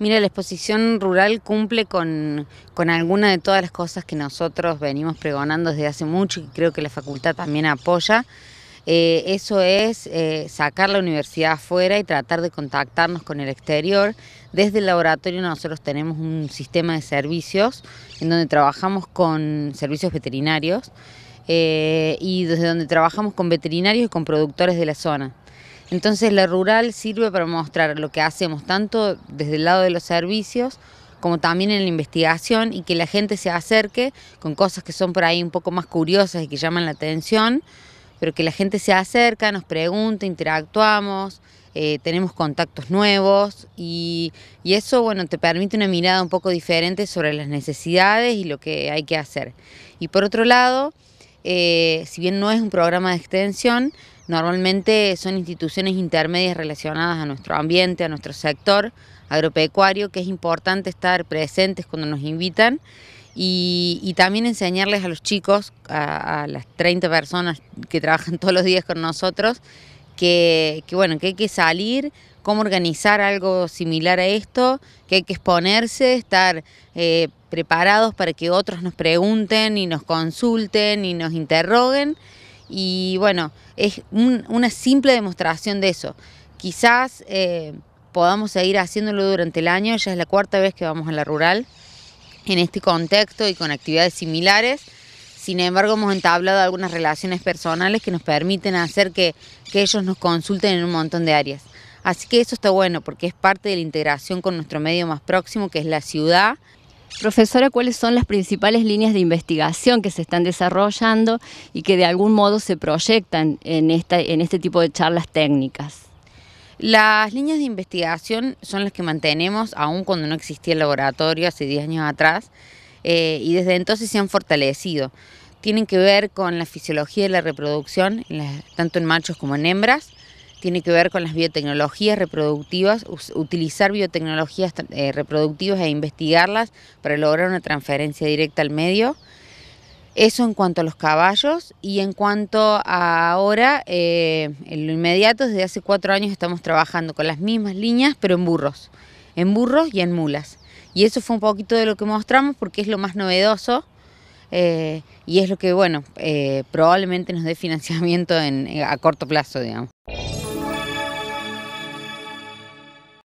Mira, la exposición rural cumple con, con alguna de todas las cosas que nosotros venimos pregonando desde hace mucho y creo que la facultad también apoya. Eh, eso es eh, sacar la universidad afuera y tratar de contactarnos con el exterior. Desde el laboratorio nosotros tenemos un sistema de servicios en donde trabajamos con servicios veterinarios eh, y desde donde trabajamos con veterinarios y con productores de la zona. Entonces la rural sirve para mostrar lo que hacemos tanto desde el lado de los servicios como también en la investigación y que la gente se acerque con cosas que son por ahí un poco más curiosas y que llaman la atención, pero que la gente se acerca, nos pregunte, interactuamos, eh, tenemos contactos nuevos y, eso bueno, te permite una mirada un poco diferente sobre las necesidades y lo que hay que hacer. Y por otro lado, eh, si bien no es un programa de extensión, Normalmente son instituciones intermedias relacionadas a nuestro ambiente, a nuestro sector agropecuario, que es importante estar presentes cuando nos invitan y, también enseñarles a los chicos, a, las 30 personas que trabajan todos los días con nosotros, que, bueno, que hay que salir, cómo organizar algo similar a esto, que hay que exponerse, estar eh, preparados para que otros nos pregunten y nos consulten y nos interroguen. Y bueno, es una simple demostración de eso. Quizás eh, podamos seguir haciéndolo durante el año, ya es la cuarta vez que vamos a la rural en este contexto y con actividades similares. Sin embargo, hemos entablado algunas relaciones personales que nos permiten hacer que, que ellos nos consulten en un montón de áreas. Así que eso está bueno porque es parte de la integración con nuestro medio más próximo, que es la ciudad, Profesora, ¿cuáles son las principales líneas de investigación que se están desarrollando y que de algún modo se proyectan en, este tipo de charlas técnicas? Las líneas de investigación son las que mantenemos, aún cuando no existía el laboratorio hace 10 años atrás, eh, y desde entonces se han fortalecido. Tienen que ver con la fisiología y la reproducción, tanto en machos como en hembras, tiene que ver con las biotecnologías reproductivas, utilizar biotecnologías eh, reproductivas e investigarlas para lograr una transferencia directa al medio. Eso en cuanto a los caballos y en cuanto a ahora, eh, en lo inmediato, desde hace cuatro años estamos trabajando con las mismas líneas, pero en burros, en burros y en mulas. Y eso fue un poquito de lo que mostramos porque es lo más novedoso eh, y es lo que, bueno, probablemente nos dé financiamiento a corto plazo, digamos.